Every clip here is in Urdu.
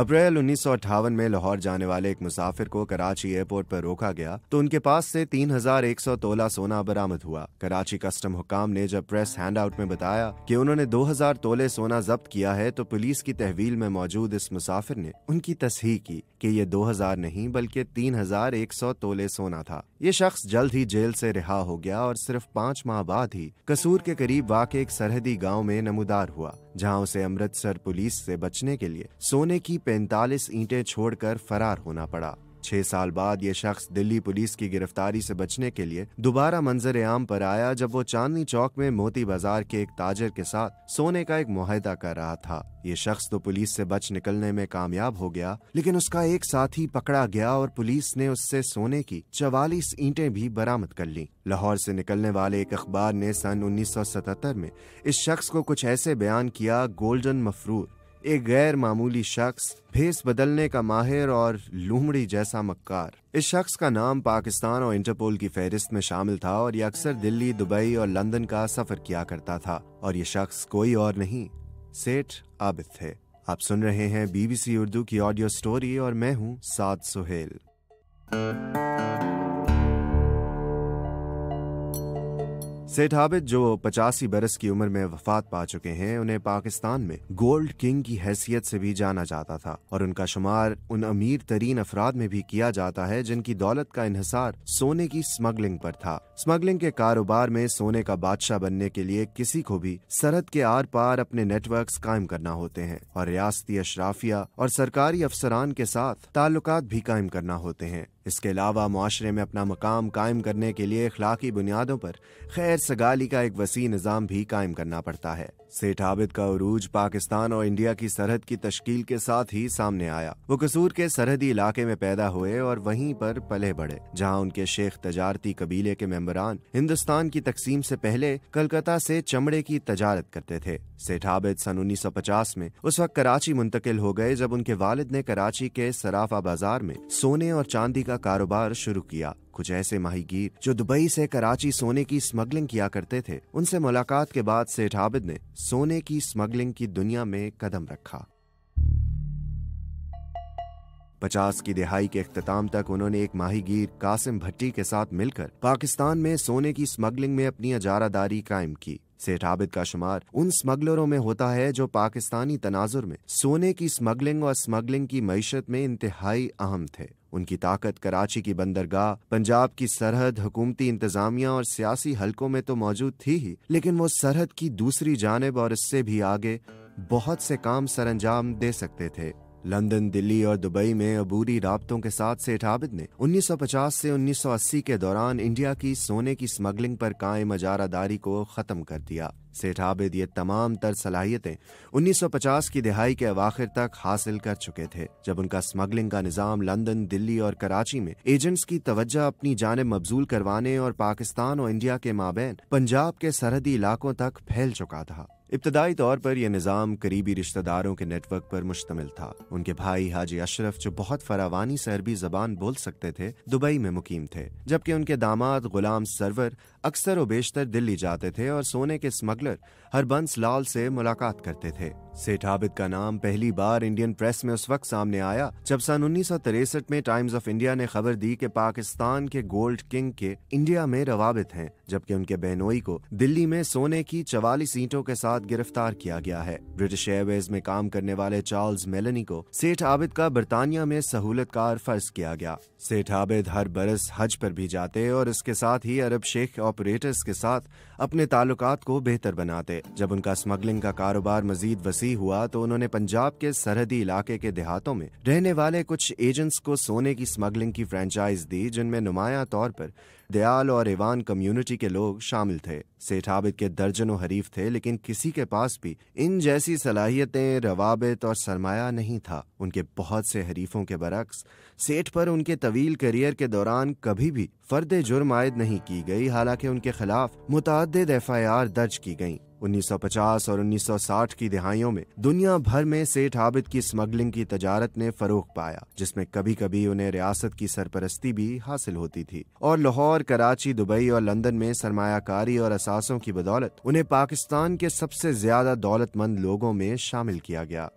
اپریل انیس سو اٹھاون میں لاہور جانے والے ایک مسافر کو کراچی ایئرپورٹ پر روکا گیا تو ان کے پاس سے تین ہزار ایک سو تولہ سونا برامد ہوا کراچی کسٹم حکام نے جب پریس ہینڈ آؤٹ میں بتایا کہ انہوں نے دو ہزار تولے سونا ضبط کیا ہے تو پولیس کی تحویل میں موجود اس مسافر نے ان کی تصحیح کی کہ یہ دو ہزار نہیں بلکہ تین ہزار ایک سو تولے سونا تھا یہ شخص جلد ہی جیل سے رہا ہو گیا اور صرف پانچ ماہ بعد ہی قصور کے قریب واقع ایک سرحدی گاؤں میں نمودار ہوا جہاں اسے امرتسر پولیس سے بچنے کے لیے سونے کی پینتالیس اینٹیں چھوڑ کر فرار ہونا پڑا چھ سال بعد یہ شخص دلی پولیس کی گرفتاری سے بچنے کے لیے دوبارہ منظر عام پر آیا جب وہ چاندنی چوک میں موتی بازار کے ایک تاجر کے ساتھ سونے کا ایک معاہدہ کر رہا تھا یہ شخص تو پولیس سے بچ نکلنے میں کامیاب ہو گیا لیکن اس کا ایک ساتھی پکڑا گیا اور پولیس نے اس سے سونے کی چوالیس اینٹیں بھی برامد کر لی لاہور سے نکلنے والے ایک اخبار نے سن انیس سو ستہتر میں اس شخص کو کچھ ایسے بیان کیا گولڈن مفرور ایک غیر معمولی شخص بھیس بدلنے کا ماہر اور لومڑی جیسا مکار اس شخص کا نام پاکستان اور انٹرپول کی فہرست میں شامل تھا اور یہ اکثر دلی دبئی اور لندن کا سفر کیا کرتا تھا اور یہ شخص کوئی اور نہیں سیٹ عابد تھے آپ سن رہے ہیں بی بی سی اردو کی آڈیو سٹوری اور میں ہوں سعد سہیل عابد جو پچاسی برس کی عمر میں وفات پا چکے ہیں انہیں پاکستان میں گولڈ کنگ کی حیثیت سے بھی جانا جاتا تھا اور ان کا شمار ان امیر ترین افراد میں بھی کیا جاتا ہے جن کی دولت کا انحصار سونے کی سمگلنگ پر تھا سمگلنگ کے کاروبار میں سونے کا بادشاہ بننے کے لیے کسی کو بھی سرحد کے آر پار اپنے نیٹ ورکس قائم کرنا ہوتے ہیں اور ریاستی اشرافیہ اور سرکاری افسران کے ساتھ تعلقات بھی قائم کرنا ہوتے ہیں اس کے علاوہ معاشرے میں اپنا مقام قائم کرنے کے لیے اخلاقی بنیادوں پر خیر سگالی کا ایک وسیع نظام بھی قائم کرنا پڑتا ہے عابد کا عروج پاکستان اور انڈیا کی سرحد کی تشکیل کے ساتھ ہی سامنے آیا وہ قصور کے سرحدی علاقے میں پیدا ہوئے اور وہیں پر پلے بڑھے جہاں ان کے شیخ تجارتی قبیلے کے ممبران ہندوستان کی تقسیم سے پہلے کلکتہ سے چمڑے کی تجارت کرتے تھے عابد سن انیس سو پچاس میں اس وقت کراچی منتقل ہو گئے جب ان کے والد نے کراچی کے سرافہ بازار میں سونے اور چاندی کا کاروبار شروع کیا کچھ ایسے ماہی گیر جو دبئی سے کراچی سونے کی سمگلنگ کیا کرتے تھے ان سے ملاقات کے بعد سیٹ عابد نے سونے کی کی سمگلنگ دنیا میں قدم رکھا پچاس کی دہائی کے اختتام تک انہوں نے ایک ماہی گیر قاسم بھٹی کے ساتھ مل کر پاکستان میں سونے کی سمگلنگ میں اپنی اجارہ داری قائم کی عابد کا شمار ان سمگلروں میں ہوتا ہے جو پاکستانی تناظر میں سونے کی سمگلنگ اور سمگلنگ کی معیشت میں انتہائی اہم تھے ان کی طاقت کراچی کی بندرگاہ پنجاب کی سرحد حکومتی انتظامیہ اور سیاسی حلقوں میں تو موجود تھی ہی لیکن وہ سرحد کی دوسری جانب اور اس سے بھی آگے بہت سے کام سر انجام دے سکتے تھے لندن دلی اور دبئی میں عبوری رابطوں کے ساتھ سیٹ عابد نے انیس سو پچاس سے انیس سو اسی کے دوران انڈیا کی سونے کی سمگلنگ پر قائم اجارہ داری کو ختم کر دیا سیٹ عابد یہ تمام تر صلاحیتیں انیس سو پچاس کی دہائی کے اواخر تک حاصل کر چکے تھے جب ان کا سمگلنگ کا نظام لندن دلی اور کراچی میں ایجنٹس کی توجہ اپنی جانب مبزول کروانے اور پاکستان اور انڈیا کے مابین پنجاب کے سرحدی علاقوں تک پھیل چکا تھا ابتدائی طور پر یہ نظام قریبی رشتہ داروں کے نیٹ ورک پر مشتمل تھا ان کے بھائی حاجی اشرف جو بہت فراوانی سے عربی زبان بول سکتے تھے دبئی میں مقیم تھے جبکہ ان کے داماد غلام سرور اکثر و بیشتر دلی جاتے تھے اور سونے کے سمگلر ہر بنس لال سے ملاقات کرتے تھے سیٹھ عابد کا نام پہلی بار انڈین پریس میں اس وقت سامنے آیا جب سن انیس سو تریسٹھ میں ٹائمز آف انڈیا نے خبر دی کہ پاکستان کے گولڈ کنگ کے انڈیا میں روابط ہیں جبکہ ان کے بہنوئی کو دلی میں سونے کی چوالیس سینٹوں کے ساتھ گرفتار کیا گیا ہے برٹش ایئر ویز میں کام کرنے والے چارلز میلنی کو سیٹھ عابد کا برطانیہ میں سہولت کار فرض کیا گیا سیٹھ عابد ہر برس حج پر بھی جاتے اور اس کے ساتھ ہی عرب شیخ آپریٹرز کے ساتھ اپنے تعلقات کو بہتر بناتے جب ان کا اسمگلنگ کا کاروبار مزید وسیع ہوا تو انہوں نے پنجاب کے سرحدی علاقے کے دیہاتوں میں رہنے والے کچھ ایجنٹس کو سونے کی اسمگلنگ کی فرینچائز دی جن میں نمایاں طور پر دیال اور ایوان کمیونٹی کے لوگ شامل تھے سیٹھ عابد کے درجنوں حریف تھے لیکن کسی کے پاس بھی ان جیسی صلاحیتیں روابط اور سرمایہ نہیں تھا ان کے بہت سے حریفوں کے برعکس سیٹھ پر ان کے طویل کریئر کے دوران کبھی بھی فرد جرم عائد نہیں کی گئی حالانکہ ان کے خلاف متعدد ایف آئی آر درج کی گئیں انیس سو پچاس اور انیس سو ساٹھ کی دہائیوں میں دنیا بھر میں سیٹھ عابد کی سمگلنگ کی تجارت نے فروغ پایا جس میں کبھی کبھی انہیں ریاست کی سرپرستی بھی حاصل ہوتی تھی اور لاہور کراچی دبئی اور لندن میں سرمایہ کاری اور اثاثوں کی بدولت انہیں پاکستان کے سب سے زیادہ دولت مند لوگوں میں شامل کیا گیا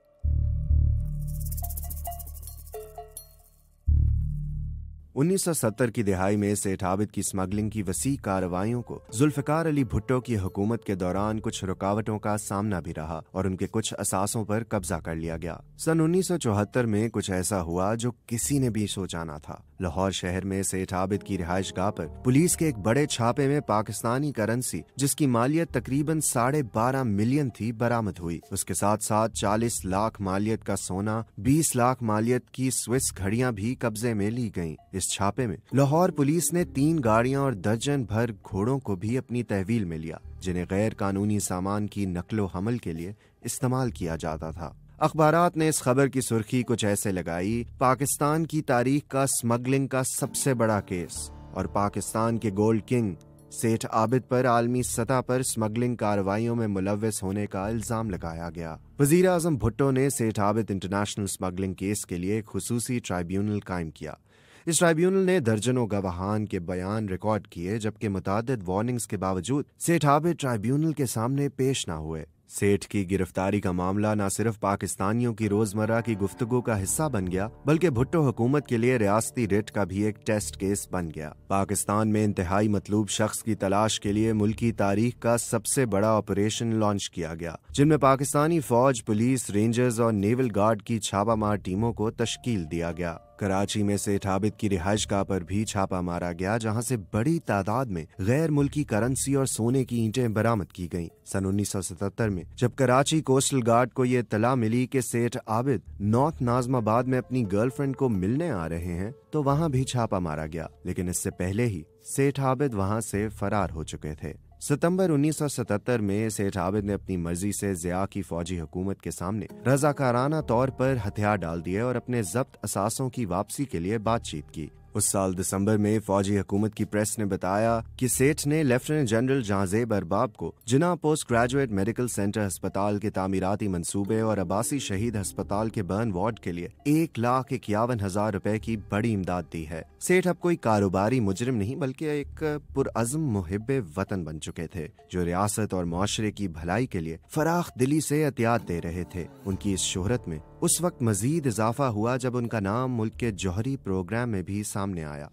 انیس سو ستر کی دہائی میں سیٹھ عابد کی اسمگلنگ کی وسیع کاروائیوں کو ذوالفقار علی بھٹو کی حکومت کے دوران کچھ رکاوٹوں کا سامنا بھی رہا اور ان کے کچھ اثاثوں پر قبضہ کر لیا گیا سن انیس سو چوہتر میں کچھ ایسا ہوا جو کسی نے بھی نہ تھا لاہور شہر میں سیٹھ عابد کی رہائش گاہ پر پولیس کے ایک بڑے چھاپے میں پاکستانی کرنسی جس کی مالیت تقریباً ساڑھے بارہ ملین تھی برامد ہوئی اس کے ساتھ ساتھ چالیس لاکھ مالیت کا سونا بیس لاکھ مالیت کی سوئس گھڑیاں بھی قبضے میں لی گئیں اس چھاپے میں لاہور پولیس نے تین گاڑیاں اور درجن بھر گھوڑوں کو بھی اپنی تحویل میں لیا جنہیں غیر قانونی سامان کی نقل و حمل کے لیے استعمال کیا جاتا تھا اخبارات نے اس خبر کی کی سرخی کچھ ایسے لگائی پاکستان تاریخ کا سمگلنگ کا سب سے بڑا کیس اور پاکستان کے گولڈ کنگ سیٹھ عابد پر عالمی سطح پر سمگلنگ کاروائیوں میں ملوث ہونے کا الزام لگایا گیا وزیر اعظم بھٹو نے Seth Abid international smuggling case کے لیے خصوصی ٹرائیبیونل قائم کیا اس ٹرائیبیونل نے درجنوں گواہان کے بیان ریکارڈ کیے جبکہ متعدد وارننگز کے باوجود سیٹ آبے ٹرائیبیونل کے سامنے پیش نہ ہوئے سیٹھ کی گرفتاری کا معاملہ نہ صرف پاکستانیوں کی روز مرہ کی گفتگو کا حصہ بن گیا بلکہ بھٹو حکومت کے لیے ریاستی ریٹ کا بھی ایک ٹیسٹ کیس بن گیا پاکستان میں انتہائی مطلوب شخص کی تلاش کے لیے ملکی تاریخ کا سب سے بڑا آپریشن لانچ کیا گیا جن میں پاکستانی فوج پولیس رینجرز اور نیول گارڈ کی مار ٹیموں کو تشکیل دیا گیا کراچی میں سیٹ اٹھابت کی رہائش گاہ پر بھی چھاپا مارا گیا جہاں سے بڑی تعداد میں غیر ملکی کرنسی اور سونے کی اینٹیں برامت کی گئیں سن انیس سو میں جب کراچی کوسٹل گارڈ کو یہ اطلاع ملی کہ سیٹ عابد نارتھ نازم آباد میں اپنی گرل فرینڈ کو ملنے آ رہے ہیں تو وہاں بھی چھاپا مارا گیا لیکن اس سے پہلے ہی سیٹ عابد وہاں سے فرار ہو چکے تھے ستمبر انیس سو ستتر میں سیٹ عابد نے اپنی مرضی سے ضیاء کی فوجی حکومت کے سامنے رضاکارانہ طور پر ہتھیار ڈال دیے اور اپنے ضبط اثاثوں کی واپسی کے لیے بات چیت کی اس سال دسمبر میں فوجی حکومت کی پریس نے بتایا کہ سیٹھ نے جنرل جہازیب ارباب کو جنا پوسٹ گریجویٹ میڈیکل سینٹر ہسپتال کے تعمیراتی منصوبے اور عباسی شہید ہسپتال کے برن وارڈ کے لیے ایک لاکھ اکیاون ہزار روپے کی بڑی امداد دی ہے سیٹھ اب کوئی کاروباری مجرم نہیں بلکہ ایک پرعزم محب وطن بن چکے تھے جو ریاست اور معاشرے کی بھلائی کے لیے فراخ دلی سے احتیاط دے رہے تھے ان کی اس شہرت میں اس وقت مزید اضافہ ہوا جب ان کا نام ملک کے جوہری پروگرام میں بھی سامنے آیا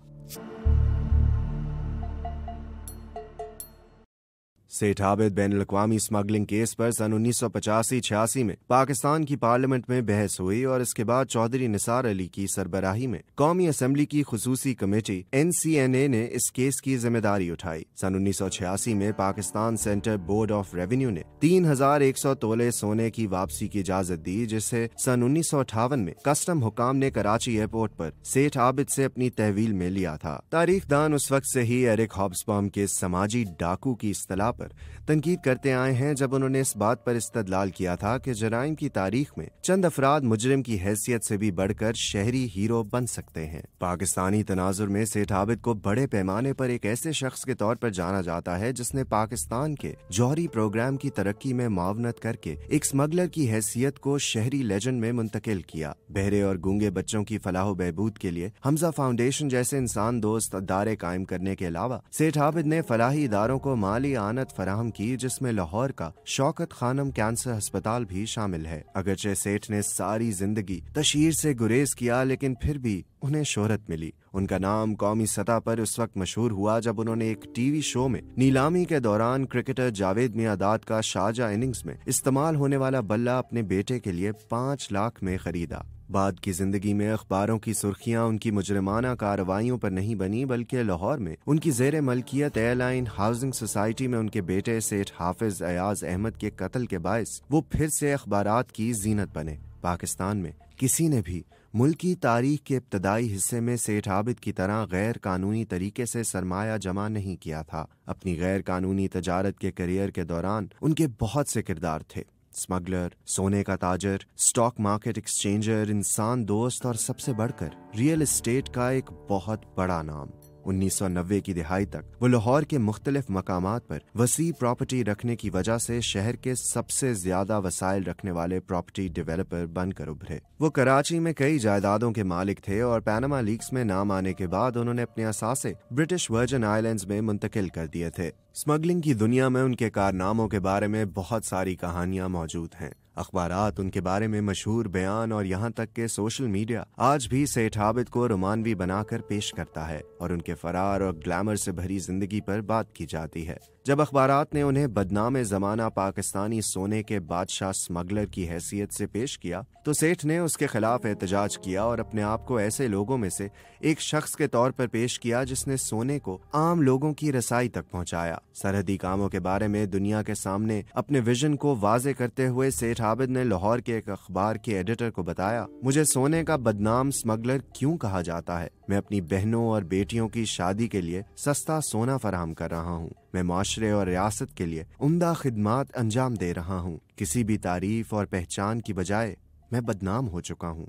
سیٹھ عابد بین الاقوامی اسمگلنگ کیس پر سن انیس سو پچاسی چھیاسی میں پاکستان کی پارلیمنٹ میں بحث ہوئی اور اس کے بعد چودھری نثار علی کی سربراہی میں قومی اسمبلی کی خصوصی committee N C N A نے اس کیس کی ذمہ داری اٹھائی سن انیس سو چھیاسی میں Pakistan central board of revenue نے تین ہزار ایک سو تولے سونے کی واپسی کی اجازت دی جسے سن انیس سو اٹھاون میں کسٹم حکام نے کراچی ایئرپورٹ پر سیٹھ عابد سے اپنی تحویل میں لیا تھا تاریخ دان اس وقت سے ہی ایرک ہابسبام کے سماجی ڈاکو کی اصطلاح پر تنقید کرتے آئے ہیں جب انہوں نے اس بات پر استدلال کیا تھا کہ جرائم کی تاریخ میں چند افراد مجرم کی حیثیت سے بھی بڑھ کر شہری ہیرو بن سکتے ہیں پاکستانی تناظر میں سیٹ عابد کو بڑے پیمانے پر ایک ایسے شخص کے طور پر جانا جاتا ہے جس نے پاکستان کے جوہری پروگرام کی ترقی میں معاونت کر کے ایک سمگلر کی حیثیت کو شہری لیجنڈ میں منتقل کیا بہرے اور گونگے بچوں کی فلاح و بہبود کے لیے حمزہ فاؤنڈیشن جیسے انسان دوست ادارے قائم کرنے کے علاوہ سیٹ عابد نے فلاحی اداروں کو مالی آنت سہولت فراہم کی جس میں لاہور کا شوکت خانم کینسر ہسپتال بھی شامل ہے اگرچہ سیٹھ نے ساری زندگی تشہیر سے گریز کیا لیکن پھر بھی انہیں شہرت ملی ان کا نام قومی سطح پر اس وقت مشہور ہوا جب انہوں نے ایک ٹی وی شو میں نیلامی کے دوران کرکٹر جاوید میاداد کا شارجہ اننگز میں استعمال ہونے والا بلہ اپنے بیٹے کے لیے پانچ لاکھ میں خریدا بعد کی زندگی میں اخباروں کی سرخیاں ان کی مجرمانہ کارروائیوں پر نہیں بنی بلکہ لاہور میں ان کی زیر ملکیت ایئر لائن ہاؤسنگ سوسائٹی میں ان کے بیٹے سیٹ حافظ ایاز احمد کے قتل کے باعث وہ پھر سے اخبارات کی زینت بنے پاکستان میں کسی نے بھی ملکی تاریخ کے ابتدائی حصے میں سیٹ عابد کی طرح غیر قانونی طریقے سے سرمایہ جمع نہیں کیا تھا اپنی غیر قانونی تجارت کے کریئر کے دوران ان کے بہت سے کردار تھے اسمگلر سونے کا تاجر اسٹاک مارکیٹ ایکسچینجر انسان دوست اور سب سے بڑھ کر ریئل اسٹیٹ کا ایک بہت بڑا نام انیس سو نوے کی دہائی تک وہ لاہور کے مختلف مقامات پر وسیع پراپرٹی رکھنے کی وجہ سے شہر کے سب سے زیادہ وسائل رکھنے والے پراپرٹی ڈیویلپر بن کر ابھرے وہ کراچی میں کئی جائیدادوں کے مالک تھے اور پیناما لیکس میں نام آنے کے بعد انہوں نے اپنے اثاثے برٹش ورجن آئیلینڈز میں منتقل کر دیے تھے اسمگلنگ کی دنیا میں ان کے کارناموں کے بارے میں بہت ساری کہانیاں موجود ہیں اخبارات ان کے بارے میں مشہور بیان اور یہاں تک کہ سوشل میڈیا آج بھی سیٹھ عابد کو رومانوی بنا کر پیش کرتا ہے اور ان کے فرار اور گلیمر سے بھری زندگی پر بات کی جاتی ہے جب اخبارات نے انہیں بدنام زمانہ پاکستانی سونے کے بادشاہ سمگلر کی حیثیت سے پیش کیا تو سیٹھ نے اس کے خلاف احتجاج کیا اور اپنے آپ کو ایسے لوگوں میں سے ایک شخص کے طور پر پیش کیا جس نے سونے کو عام لوگوں کی رسائی تک پہنچایا سرحدی کاموں کے بارے میں دنیا کے سامنے اپنے ویژن کو واضح کرتے ہوئے سیٹھ عابد نے لاہور کے ایک اخبار کے ایڈیٹر کو بتایا مجھے سونے کا بدنام سمگلر کیوں کہا جاتا ہے میں اپنی بہنوں اور بیٹیوں کی شادی کے لیے سستا سونا فراہم کر رہا ہوں میں معاشرے اور ریاست کے لیے عمدہ خدمات انجام دے رہا ہوں کسی بھی تعریف اور پہچان کی بجائے میں بدنام ہو چکا ہوں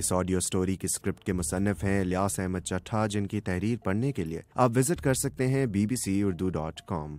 اس آڈیو سٹوری کی اسکرپٹ کے مصنف ہیں لیاس احمد چٹھا جن کی تحریر پڑھنے کے لیے آپ وزٹ کر سکتے ہیں B B C Urdu dot کام